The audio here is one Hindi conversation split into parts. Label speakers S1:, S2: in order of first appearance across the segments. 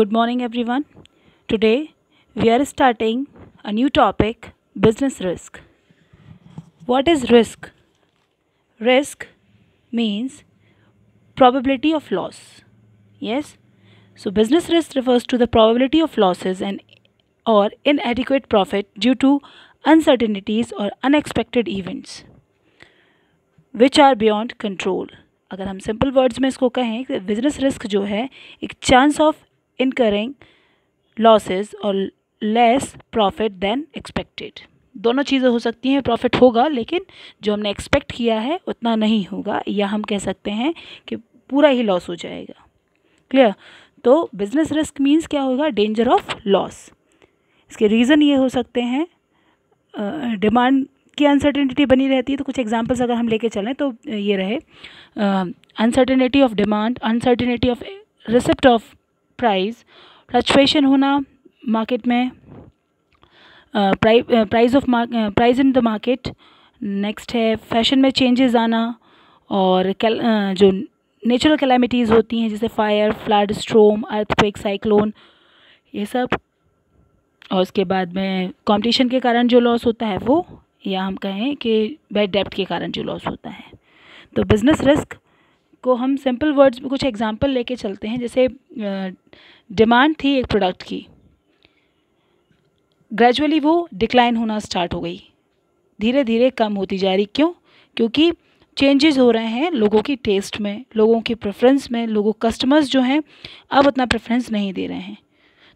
S1: Good morning, everyone. Today we are starting a new topic business risk. What is risk? Risk means probability of loss. Yes? So, business risk refers to the probability of losses and or inadequate profit due to uncertainties or unexpected events which are beyond control. अगर हम सिंपल वर्ड्स में इसको कहें बिजनेस रिस्क जो है एक चांस ऑफ इनकरिंग लॉसेज और लेस प्रॉफिट दैन एक्सपेक्टेड दोनों चीज़ें हो सकती हैं प्रॉफिट होगा लेकिन जो हमने एक्सपेक्ट किया है उतना नहीं होगा या हम कह सकते हैं कि पूरा ही लॉस हो जाएगा क्लियर तो बिज़नेस रिस्क मींस क्या होगा डेंजर ऑफ लॉस इसके रीज़न ये हो सकते हैं डिमांड की अनसर्टेनिटी बनी रहती है तो कुछ एग्जांपल्स अगर हम लेके चलें तो ये रहे uncertainty of demand uncertainty of receipt of price fluctuation होना मार्केट में price of price in the market next है फैशन में चेंजेस आना और कल, uh, जो नेचुरल कैलामिटीज़ होती हैं जैसे fire flood storm earthquake cyclone ये सब और उसके बाद में कंपटीशन के कारण जो लॉस होता है वो या हम कहें कि बैड डेप्ट के कारण जो लॉस होता है तो बिज़नेस रिस्क को हम सिंपल वर्ड्स में कुछ एग्जांपल लेके चलते हैं जैसे डिमांड थी एक प्रोडक्ट की ग्रेजुअली वो डिक्लाइन होना स्टार्ट हो गई धीरे धीरे कम होती जा रही क्यों क्योंकि चेंजेस हो रहे हैं लोगों की टेस्ट में लोगों की प्रेफरेंस में लोगों कस्टमर्स जो हैं अब उतना प्रेफरेंस नहीं दे रहे हैं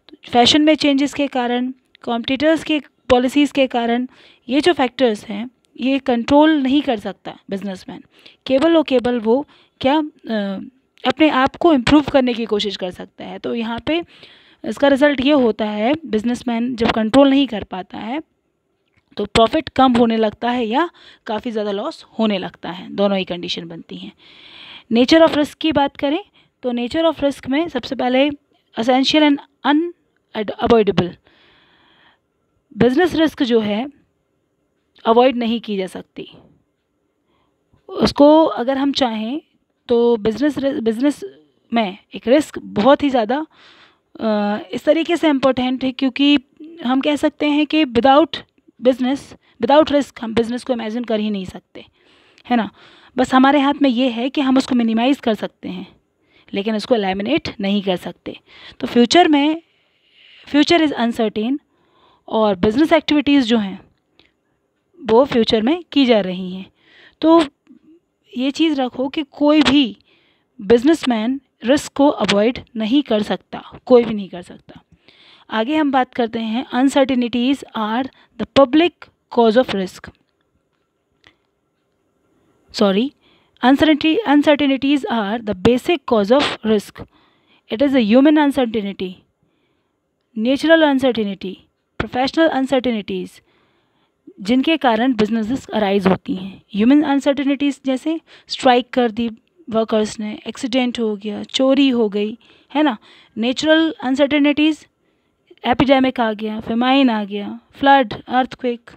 S1: तो फैशन में चेंजेस के कारण कॉम्पिटिटर्स के पॉलिसीज़ के कारण ये जो फैक्टर्स हैं ये कंट्रोल नहीं कर सकता बिजनेसमैन केवल और केवल वो क्या अपने आप को इम्प्रूव करने की कोशिश कर सकता है तो यहाँ पे इसका रिज़ल्ट ये होता है बिजनेसमैन जब कंट्रोल नहीं कर पाता है तो प्रॉफिट कम होने लगता है या काफ़ी ज़्यादा लॉस होने लगता है दोनों ही कंडीशन बनती हैं नेचर ऑफ रिस्क की बात करें तो नेचर ऑफ रिस्क में सबसे पहले essential and unavoidable business risk जो है अवॉइड नहीं की जा सकती उसको अगर हम चाहें तो बिज़नेस बिज़नेस में एक रिस्क बहुत ही ज़्यादा इस तरीके से इम्पोर्टेंट है क्योंकि हम कह सकते हैं कि विदाउट बिज़नेस विदाउट रिस्क हम बिज़नेस को इमेजिन कर ही नहीं सकते है ना बस हमारे हाथ में ये है कि हम उसको मिनिमाइज़ कर सकते हैं लेकिन उसको एलिमिनेट नहीं कर सकते तो फ्यूचर में फ्यूचर इज़ अनसर्टेन और बिज़नेस एक्टिविटीज़ जो हैं वो फ्यूचर में की जा रही हैं तो ये चीज़ रखो कि कोई भी बिजनेसमैन रिस्क को अवॉइड नहीं कर सकता कोई भी नहीं कर सकता आगे हम बात करते हैं uncertainties are the public cause of risk sorry uncert uncertainties are the basic cause of risk it is a human uncertainty natural uncertainty professional uncertainties जिनके कारण बिजनेसेस अराइज होती हैं ह्यूमन अनसर्टनिटीज़ जैसे स्ट्राइक कर दी वर्कर्स ने एक्सीडेंट हो गया चोरी हो गई है ना नेचुरल अनसर्टनिटीज़ एपिडेमिक आ गया फेमाइन आ गया flood earthquake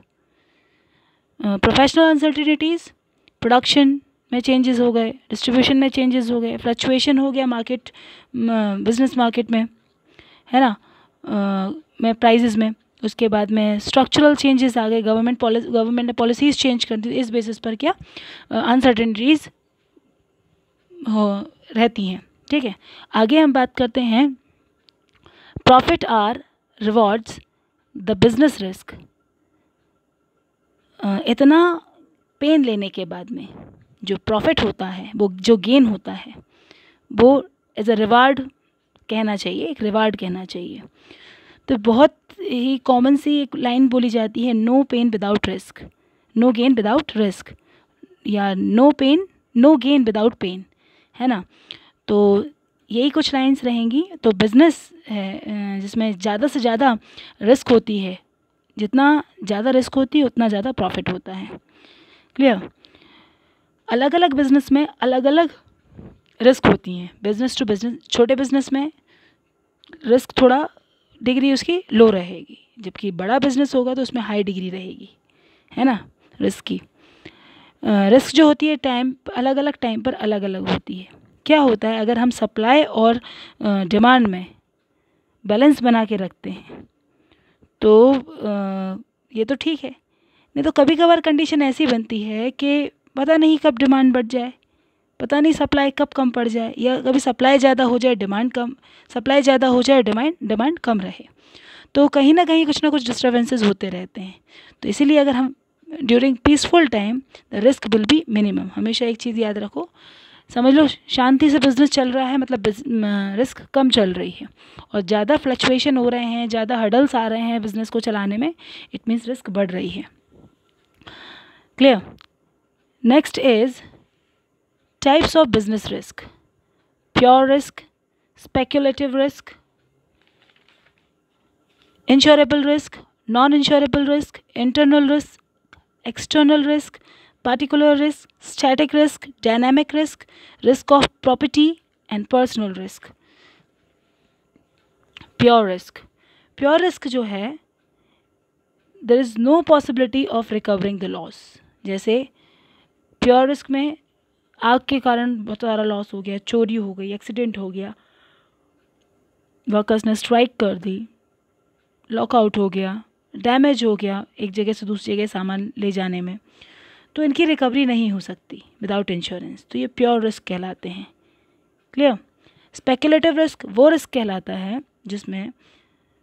S1: professional uncertainties production में चेंजेस हो गए डिस्ट्रीब्यूशन में चेंजेस हो गए फ्लक्चुएशन हो गया मार्केट बिजनेस मार्केट में है ना uh, में प्राइजेज में उसके बाद में स्ट्रक्चरल चेंजेस आ गए गवर्नमेंट पॉलिसी गवर्नमेंट ने पॉलिसीज़ चेंज कर दी इस बेसिस पर क्या अनसर्टेनिटीज़ रहती हैं ठीक है आगे हम बात करते हैं profit are rewards the business risk इतना पेन लेने के बाद में जो प्रॉफिट होता है वो जो गेन होता है वो एज अ रिवार्ड कहना चाहिए एक रिवार्ड कहना चाहिए तो बहुत ही कॉमन सी एक लाइन बोली जाती है no pain without risk no gain without risk या no pain no gain without pain है ना तो यही कुछ लाइंस रहेंगी तो बिज़नेस है जिसमें ज़्यादा से ज़्यादा रिस्क होती है जितना ज़्यादा रिस्क होती है उतना ज़्यादा प्रॉफिट होता है क्लियर अलग अलग बिज़नेस में अलग अलग रिस्क होती हैं बिज़नेस टू बिज़नेस छोटे बिज़नेस में रिस्क थोड़ा डिग्री उसकी लो रहेगी जबकि बड़ा बिजनेस होगा तो उसमें हाई डिग्री रहेगी है ना रिस्क की रिस्क जो होती है टाइम अलग अलग टाइम पर अलग अलग होती है क्या होता है अगर हम सप्लाई और डिमांड में बैलेंस बना के रखते हैं तो आ, ये तो ठीक है नहीं तो कभी कभार कंडीशन ऐसी बनती है कि पता नहीं कब डिमांड बढ़ जाए पता नहीं सप्लाई कब कम पड़ जाए या कभी सप्लाई ज़्यादा हो जाए डिमांड कम सप्लाई ज़्यादा हो जाए डिमांड डिमांड कम रहे तो कहीं ना कहीं कुछ ना कुछ डिस्टर्बेंसेज होते रहते हैं तो इसीलिए अगर हम during peaceful time the risk will be minimum हमेशा एक चीज़ याद रखो समझ लो शांति से बिजनेस चल रहा है मतलब रिस्क कम चल रही है और ज़्यादा फ्लक्चुएशन हो रहे हैं ज़्यादा हडल्स आ रहे हैं बिजनेस को चलाने में इट मीन्स रिस्क बढ़ रही है clear next is types of business risk pure risk speculative risk insurable risk non insurable risk internal risk external risk particular risk, static risk, dynamic risk, risk of property and personal risk. Pure risk. Pure risk jo hai there is no possibility of recovering the loss. jaise pure risk mein आग के कारण बहुत सारा लॉस हो गया चोरी हो गई एक्सीडेंट हो गया वर्कर्स ने स्ट्राइक कर दी लॉकआउट हो गया डैमेज हो गया एक जगह से दूसरी जगह सामान ले जाने में तो इनकी रिकवरी नहीं हो सकती विदाउट इंश्योरेंस तो ये प्योर रिस्क कहलाते हैं क्लियर स्पेकुलेटिव रिस्क वो रिस्क कहलाता है जिसमें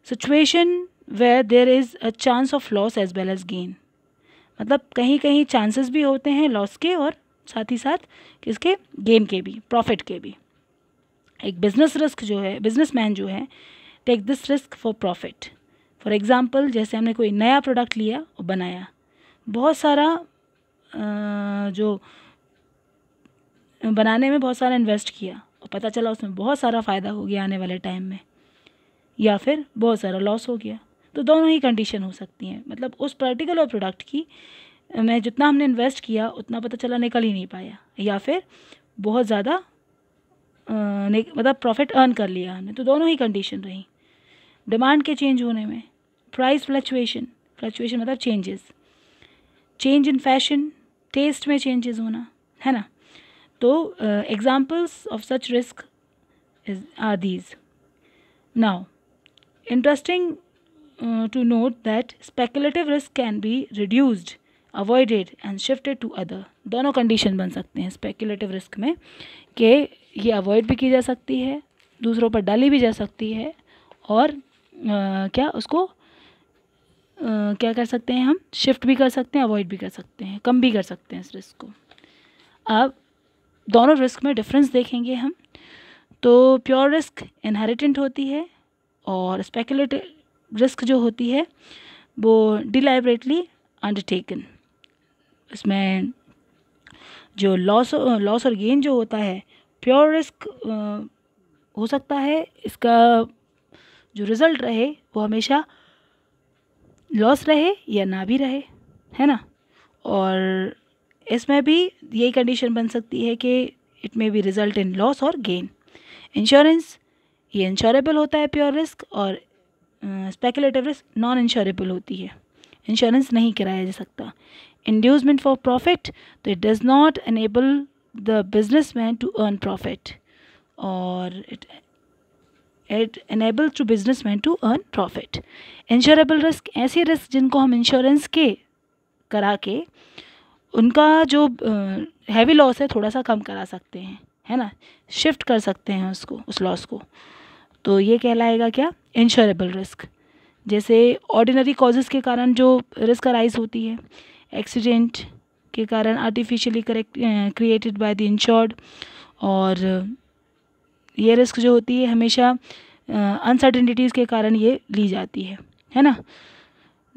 S1: situation where there is a chance of loss as well as gain मतलब कहीं कहीं चांसेस भी होते हैं लॉस के और साथ ही साथ किसके गेन के भी प्रॉफिट के भी एक बिजनेस रिस्क जो है बिज़नेस मैन जो है take this risk for profit for example जैसे हमने कोई नया प्रोडक्ट लिया और बनाया बहुत सारा आ, जो बनाने में बहुत सारा इन्वेस्ट किया और पता चला उसमें बहुत सारा फ़ायदा हो गया आने वाले टाइम में या फिर बहुत सारा लॉस हो गया तो दोनों ही कंडीशन हो सकती हैं मतलब उस पर्टिकुलर प्रोडक्ट की मैं जितना हमने इन्वेस्ट किया उतना पता चला निकल ही नहीं पाया या फिर बहुत ज़्यादा मतलब प्रॉफिट अर्न कर लिया हमने तो दोनों ही कंडीशन रही डिमांड के चेंज होने में प्राइस फ्लक्चुएशन फ्लक्चुएशन मतलब changes change in fashion taste में चेंजेस होना है ना तो examples of such risk is are these now interesting to note that speculative risk can be reduced avoided and shifted to other दोनों कंडीशन बन सकते हैं स्पेकुलेटिव रिस्क में कि ये अवॉइड भी की जा सकती है दूसरों पर डाली भी जा सकती है और आ, क्या उसको आ, क्या कर सकते हैं हम शिफ्ट भी कर सकते हैं अवॉइड भी कर सकते हैं कम भी कर सकते हैं इस रिस्क को अब दोनों रिस्क में डिफरेंस देखेंगे हम तो प्योर रिस्क इनहेरिटेंट होती है और स्पेकुलेटिव रिस्क जो होती है वो डिलाइबरेटली अंडरटेकन इसमें जो लॉस लॉस और गेन जो होता है प्योर रिस्क हो सकता है इसका जो रिज़ल्ट रहे वो हमेशा लॉस रहे या ना भी रहे है ना और इसमें भी यही कंडीशन बन सकती है कि it may be result in loss और गेन इंश्योरेंस ये इंश्योरेबल होता है प्योर रिस्क और स्पेकुलेटिव रिस्क नॉन इंश्योरेबल होती है इंश्योरेंस नहीं कराया जा सकता inducement for profit तो it does not enable the businessman to earn profit or it it enables to businessman to earn profit insurable risk ऐसे risk जिनको हम insurance के करा के उनका जो uh, heavy loss है थोड़ा सा कम करा सकते हैं है ना shift कर सकते हैं उसको उस loss को तो ये कहलाएगा क्या इंश्योरेबल रिस्क जैसे ऑर्डिनरी कॉजेज़ के कारण जो रिस्क अराइज होती है एक्सीडेंट के कारण artificially correct created by the insured और ये रिस्क जो होती है हमेशा अनसर्टेनिटीज़ के कारण ये ली जाती है है ना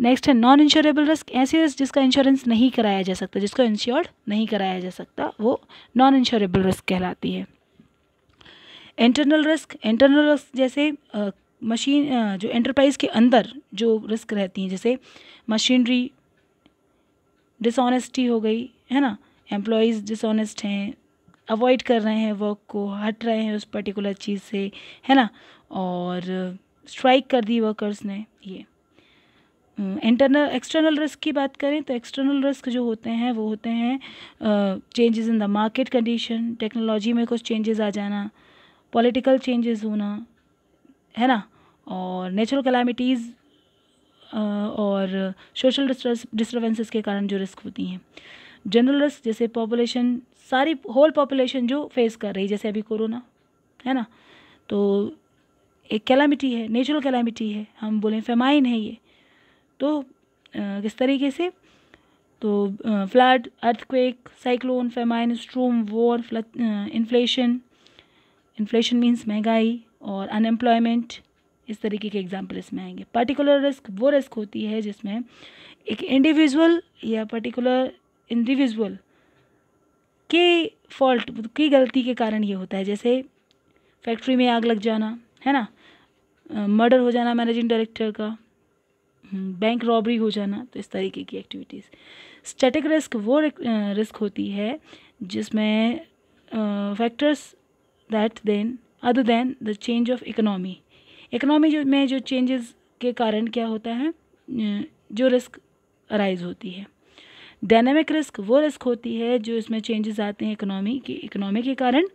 S1: नेक्स्ट है नॉन इंश्योरेबल रिस्क ऐसी रिस्क जिसका इंश्योरेंस नहीं कराया जा सकता जिसको इंश्योर्ड नहीं कराया जा सकता वो नॉन इंश्योरेबल रिस्क कहलाती है इंटरनल रिस्क इंटरनल रिस्क जैसे मशीन जो एंटरप्राइज के अंदर जो रिस्क रहती हैं जैसे मशीनरी डिसऑनेस्टी हो गई है ना एम्प्लॉयज़ डिसऑनेस्ट हैं अवॉइड कर रहे हैं वर्क को हट रहे हैं उस पर्टिकुलर चीज़ से है ना और स्ट्राइक कर दी वर्कर्स ने ये इंटरनल एक्सटर्नल रिस्क की बात करें तो एक्सटर्नल रिस्क जो होते हैं वो होते हैं changes in the market condition technology में कुछ चेंजेस आ जाना पॉलिटिकल चेंजेस होना है ना और नेचुरल कैलामिटीज़ और सोशल डिस्टर्बेंसेस के कारण जो रिस्क होती हैं जनरल रिस्क जैसे पॉपुलेशन सारी होल पॉपुलेशन जो फेस कर रही है जैसे अभी कोरोना है ना तो एक कैलामिटी है नेचुरल कैलामिटी है हम बोलें फेमाइन है ये तो किस तरीके से तो flood earthquake cyclone famine storm war inflation inflation means महंगाई और अनएम्प्लॉयमेंट इस तरीके के एग्जाम्पल इसमें आएंगे पर्टिकुलर रिस्क वो रिस्क होती है जिसमें एक इंडिविजुअल या पर्टिकुलर इंडिविजुअल के फॉल्ट की गलती के कारण ये होता है जैसे फैक्ट्री में आग लग जाना है ना मर्डर हो जाना मैनेजिंग डायरेक्टर का बैंक हम्म, रॉबरी हो जाना तो इस तरीके की एक्टिविटीज़ स्टैटिक रिस्क वो रिस्क होती है जिसमें factors that then other than the change of economy economy में जो चेंजेस के कारण क्या होता है जो रिस्क अराइज होती है डायनेमिक रिस्क वो रिस्क होती है जो इसमें चेंजेस आते हैं इकोनॉमी के इकोनॉमी के कारण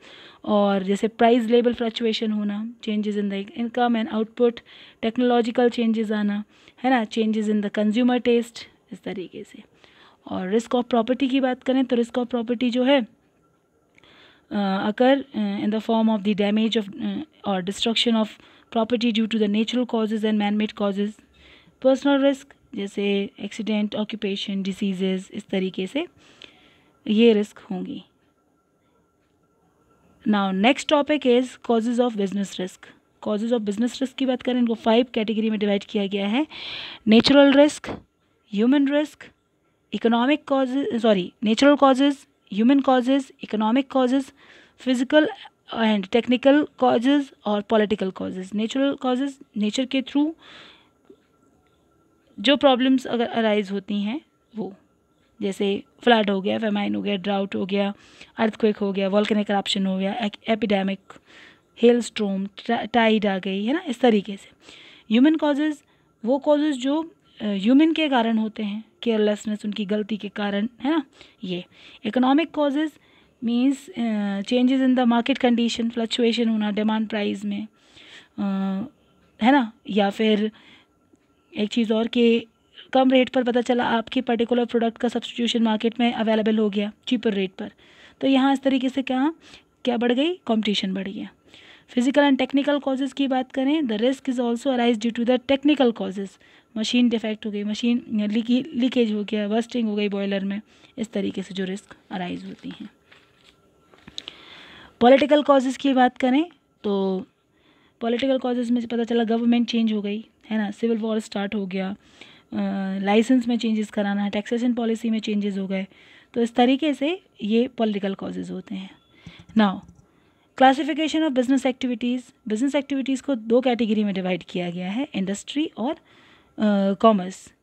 S1: और जैसे प्राइस लेवल फ्लक्चुएशन होना changes in the income and output technological changes आना है ना changes in the consumer taste इस तरीके से और रिस्क ऑफ प्रॉपर्टी की बात करें तो रिस्क ऑफ प्रॉपर्टी जो है अगर in the form of the damage of और destruction of property due to the natural causes and man made causes personal risk जैसे एक्सीडेंट ऑक्यूपेशन डिसीजेज इस तरीके से ये रिस्क होंगी now next topic is causes of business risk causes of business risk की बात करें इनको फाइव कैटेगरी में डिवाइड किया गया है natural risk human risk economic causes sorry natural causes human causes economic causes physical and technical causes और political causes natural causes nature के थ्रू जो प्रॉब्लम्स अगर अराइज होती हैं वो जैसे फ्लड हो गया फेमाइन हो गया ड्राउट हो गया अर्थक्वेक हो गया वॉल्केनिक करप्शन हो गया एपिडेमिक हेल स्ट्रोम टाइड आ गई है ना इस तरीके से ह्यूमन कॉजेज़ वो कॉजेज़ जो ह्यूमन के कारण होते हैं केयरलेसनेस उनकी गलती के कारण है ना ये economic causes means changes in the market condition fluctuation होना डिमांड प्राइस में uh, है ना या फिर एक चीज़ और कि कम रेट पर पता चला आपके पर्टिकुलर प्रोडक्ट का सब्सटीट्यूशन मार्केट में अवेलेबल हो गया चीपर रेट पर तो यहाँ इस तरीके से क्या क्या बढ़ गई कंपटीशन बढ़ गया फिजिकल एंड टेक्निकल कॉजेज़ की बात करें the risk is also arise due to the technical causes machine defect हो गई मशीन लीकेज हो गया वर्स्टिंग हो गई बॉयलर में इस तरीके से जो रिस्क अराइज होती हैं पॉलिटिकल कॉजेज़ की बात करें तो पॉलिटिकल कॉजेज़ में पता चला गवर्नमेंट चेंज हो गई है ना सिविल वॉर स्टार्ट हो गया लाइसेंस में चेंजेस कराना है टैक्सेशन पॉलिसी में चेंजेस हो गए तो इस तरीके से ये पॉलिटिकल कॉजेज़ होते हैं now classification of business activities business activities को दो कैटेगरी में डिवाइड किया गया है इंडस्ट्री और कॉमर्स uh,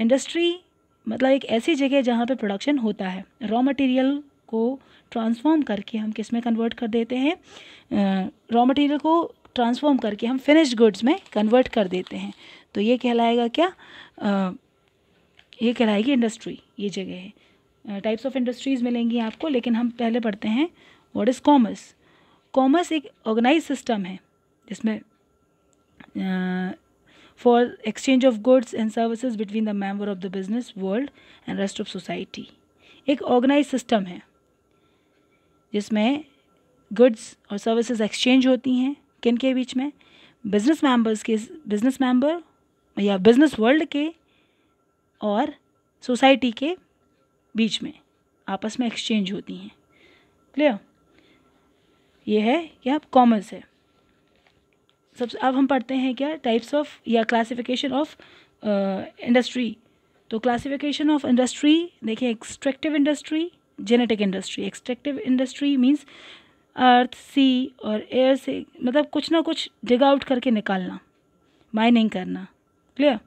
S1: इंडस्ट्री मतलब एक ऐसी जगह जहाँ पे प्रोडक्शन होता है रॉ मटेरियल को ट्रांसफॉर्म करके हम किस में कन्वर्ट कर देते हैं रॉ मटेरियल को ट्रांसफॉर्म करके हम फिनिश गुड्स में कन्वर्ट कर देते हैं तो ये कहलाएगा क्या uh, ये कहलाएगी इंडस्ट्री ये जगह है टाइप्स ऑफ इंडस्ट्रीज़ मिलेंगी आपको लेकिन हम पहले पढ़ते हैं व्हाट इज़ कॉमर्स कॉमर्स एक ऑर्गेनाइज सिस्टम है जिसमें for exchange of goods and services between the member of the business world and rest of society एक ऑर्गेनाइज सिस्टम है जिसमें गुड्स और सर्विसेज एक्सचेंज होती हैं किन के बीच में बिजनेस मेंबर्स के बिजनेस मेंबर या बिजनेस वर्ल्ड के और सोसाइटी के बीच में आपस में एक्सचेंज होती हैं क्लियर ये है क्या कॉमर्स है सब अब हम पढ़ते हैं क्या टाइप्स ऑफ या क्लासिफिकेशन ऑफ इंडस्ट्री तो क्लासिफिकेशन ऑफ इंडस्ट्री देखिए extractive industry genetic industry extractive industry means earth sea और एयर से मतलब कुछ ना कुछ डिग आउट करके निकालना माइनिंग करना क्लियर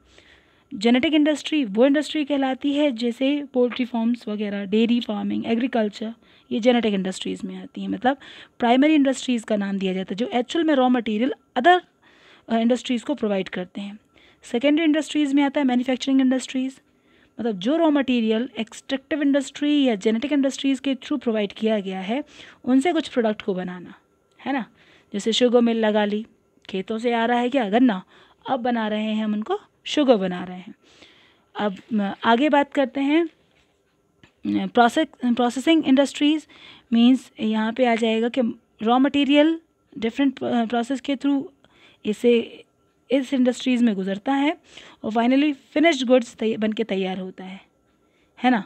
S1: जेनेटिक इंडस्ट्री वो इंडस्ट्री कहलाती है जैसे पोल्ट्री फार्म्स वगैरह डेयरी फार्मिंग एग्रीकल्चर ये जेनेटिक इंडस्ट्रीज़ में आती हैं मतलब प्राइमरी इंडस्ट्रीज़ का नाम दिया जाता है जो एक्चुअल में रॉ मटेरियल अदर इंडस्ट्रीज़ को प्रोवाइड करते हैं सेकेंडरी इंडस्ट्रीज़ में आता है मैन्युफैक्चरिंग इंडस्ट्रीज़ मतलब जो रॉ मटेरियल एक्सट्रक्टिव इंडस्ट्री या जेनेटिक इंडस्ट्रीज़ के थ्रू प्रोवाइड किया गया है उनसे कुछ प्रोडक्ट को बनाना है ना जैसे शुगर मिल लगा ली खेतों से आ रहा है क्या गन्ना अब बना रहे हैं हम उनको शुगर बना रहे हैं अब आगे बात करते हैं प्रोसेस प्रोसेसिंग इंडस्ट्रीज़ मीन्स यहाँ पे आ जाएगा कि रॉ मटेरियल डिफरेंट प्रोसेस के थ्रू इसे इस इंडस्ट्रीज़ में गुजरता है और फाइनली फिनिश्ड गुड्स बन के तैयार होता है है ना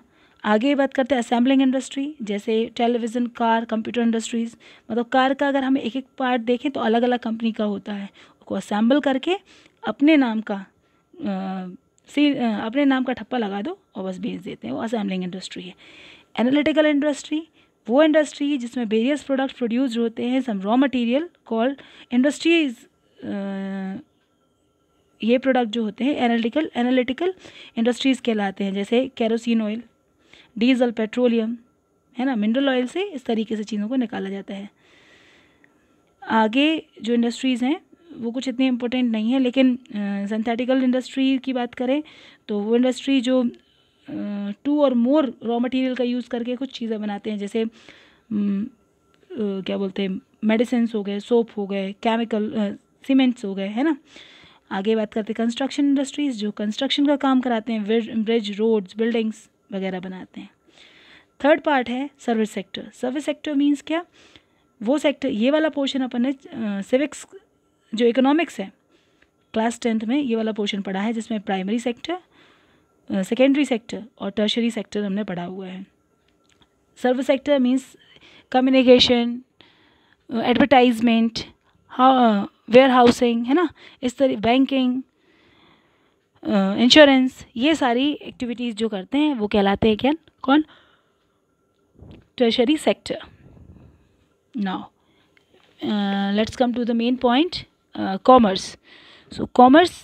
S1: आगे बात करते हैं असेंबलिंग इंडस्ट्री जैसे टेलीविज़न कार कंप्यूटर इंडस्ट्रीज़ मतलब कार का अगर हम एक एक पार्ट देखें तो अलग अलग कंपनी का होता है उसको असेंबल करके अपने नाम का आ, सी अपने नाम का ठप्पा लगा दो और बस बेच देते हैं वो असेंबलिंग इंडस्ट्री है एनालिटिकल इंडस्ट्री वो इंडस्ट्री जिसमें वेरियस प्रोडक्ट प्रोड्यूस होते हैं some raw material called industries ये प्रोडक्ट जो होते हैं एनालिटिकल एनालिटिकल इंडस्ट्रीज़ कहलाते हैं जैसे कैरोसिन ऑयल डीजल पेट्रोलियम है ना मिनरल ऑयल से इस तरीके से चीज़ों को निकाला जाता है आगे जो इंडस्ट्रीज़ हैं वो कुछ इतनी इम्पोर्टेंट नहीं है लेकिन सिंथेटिकल इंडस्ट्री की बात करें तो वो इंडस्ट्री जो टू और मोर रॉ मटेरियल का यूज़ करके कुछ चीज़ें बनाते हैं जैसे uh, क्या बोलते हैं मेडिसिन हो गए सोप हो गए केमिकल सीमेंट्स हो गए है ना आगे बात करते हैं कंस्ट्रक्शन इंडस्ट्रीज़ जो कंस्ट्रक्शन का काम कराते हैं ब्रिज रोड्स बिल्डिंग्स वगैरह बनाते हैं थर्ड पार्ट है service sector service sector means क्या वो सेक्टर ये वाला पोर्शन अपन ने सिविक्स जो इकोनॉमिक्स है क्लास टेंथ में ये वाला पोर्शन पढ़ा है जिसमें प्राइमरी सेक्टर सेकेंडरी सेक्टर और टर्शरी सेक्टर हमने पढ़ा हुआ है service sector means communication advertisement warehousing है ना इस तरह बैंकिंग इंश्योरेंस ये सारी एक्टिविटीज़ जो करते हैं वो कहलाते हैं क्या कौन treasury sector now let's come to the main point commerce so commerce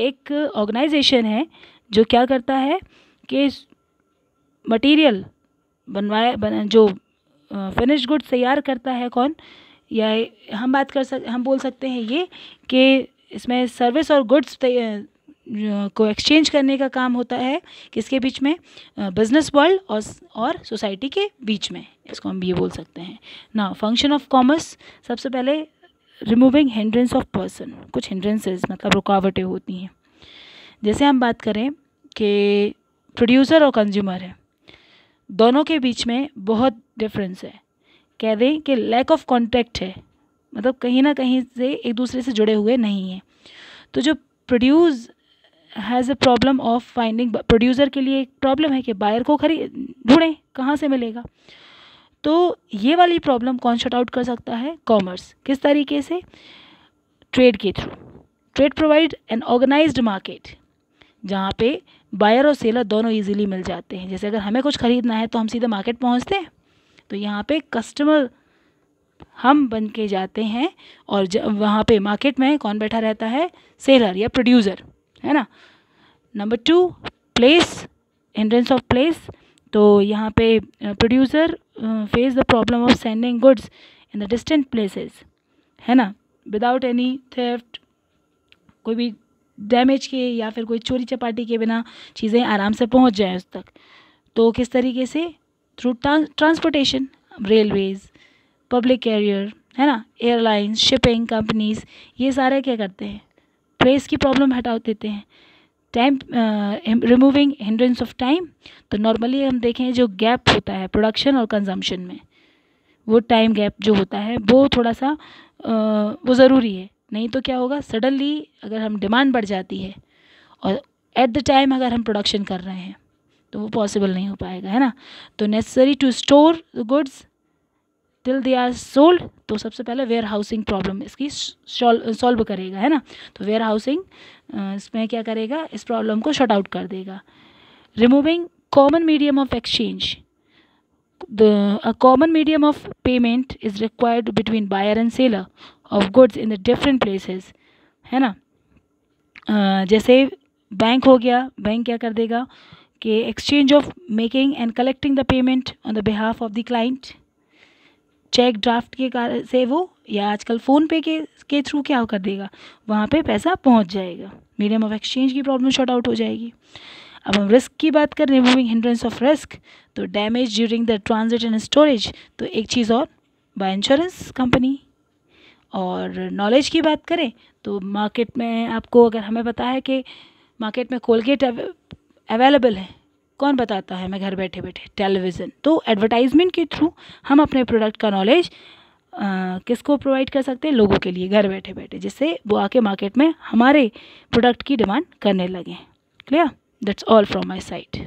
S1: एक ऑर्गेनाइजेशन है जो क्या करता है कि मटेरियल बनवाए बन, जो फिनिश गुड तैयार करता है कौन uh, या हम बात कर सक हम बोल सकते हैं ये कि इसमें सर्विस और गुड्स को एक्सचेंज करने का काम होता है किसके बीच में बिजनेस वर्ल्ड और और सोसाइटी के बीच में इसको हम ये बोल सकते हैं ना फंक्शन ऑफ कॉमर्स सबसे पहले रिमूविंग हिंड्रेंस ऑफ पर्सन कुछ हिंड्रेंसेज मतलब रुकावटें होती हैं जैसे हम बात करें कि प्रोड्यूसर और कंज्यूमर है दोनों के बीच में बहुत डिफरेंस है कह दें कि लैक ऑफ कॉन्टैक्ट है मतलब कहीं ना कहीं से एक दूसरे से जुड़े हुए नहीं हैं तो जो produce has a problem of finding producer के लिए एक प्रॉब्लम है कि बायर को खरी ढूंढें कहाँ से मिलेगा तो ये वाली प्रॉब्लम कौन शॉर्ट आउट कर सकता है कॉमर्स किस तरीके से ट्रेड के through trade provide an organize market जहाँ पे बायर और सेलर दोनों इजीली मिल जाते हैं जैसे अगर हमें कुछ ख़रीदना है तो हम सीधे मार्केट पहुँचते हैं तो यहाँ पे कस्टमर हम बन के जाते हैं और जब वहाँ पे मार्केट में कौन बैठा रहता है सेलर या प्रोड्यूसर है ना number two place entrance of place तो यहाँ पे producer face the problem of sending goods in the distant places है ना विदाउट एनी थेफ्ट कोई भी डैमेज के या फिर कोई चोरी चपाटी के बिना चीज़ें आराम से पहुँच जाएँ उस तक तो किस तरीके से through transportation railways public carrier है ना एयरलाइंस शिपिंग कंपनीज ये सारे क्या करते हैं ट्रेस की प्रॉब्लम हटा देते हैं time removing hindrance of time तो नॉर्मली हम देखें जो गैप होता है प्रोडक्शन और कंजम्पशन में वो टाइम गैप जो होता है वो थोड़ा सा uh, वो ज़रूरी है नहीं तो क्या होगा सडनली अगर हम डिमांड बढ़ जाती है और एट द टाइम अगर हम प्रोडक्शन कर रहे हैं तो वो पॉसिबल नहीं हो पाएगा है ना तो necessary to store goods till they are sold तो सबसे पहले वेयर हाउसिंग प्रॉब्लम इसकी सॉल्व करेगा है ना तो वेयर हाउसिंग इसमें क्या करेगा इस प्रॉब्लम को शॉर्ट आउट कर देगा removing common medium of exchange the a common medium of payment is required between buyer and seller of goods in the different places है ना uh, जैसे बैंक हो गया बैंक क्या कर देगा के exchange of making and collecting the payment on the behalf of the client cheque draft के कारण से वो या आजकल फ़ोन पे के के थ्रू क्या कर देगा वहाँ पे पैसा पहुँच जाएगा मीडियम ऑफ एक्सचेंज की प्रॉब्लम शॉर्ट आउट हो जाएगी अब हम रिस्क की बात करें रिमूविंग हिंड्रेंस ऑफ रिस्क तो damage during the transit and storage तो एक चीज़ और बाय इंश्योरेंस कंपनी और नॉलेज की बात करें तो मार्केट में आपको अगर हमें पता है कि मार्केट में कोलगेट अवेलेबल है कौन बताता है मैं घर बैठे बैठे टेलीविज़न तो एडवर्टाइजमेंट के थ्रू हम अपने प्रोडक्ट का नॉलेज किसको प्रोवाइड कर सकते हैं लोगों के लिए घर बैठे बैठे जिससे वो आके मार्केट में हमारे प्रोडक्ट की डिमांड करने लगें clear that's all from my side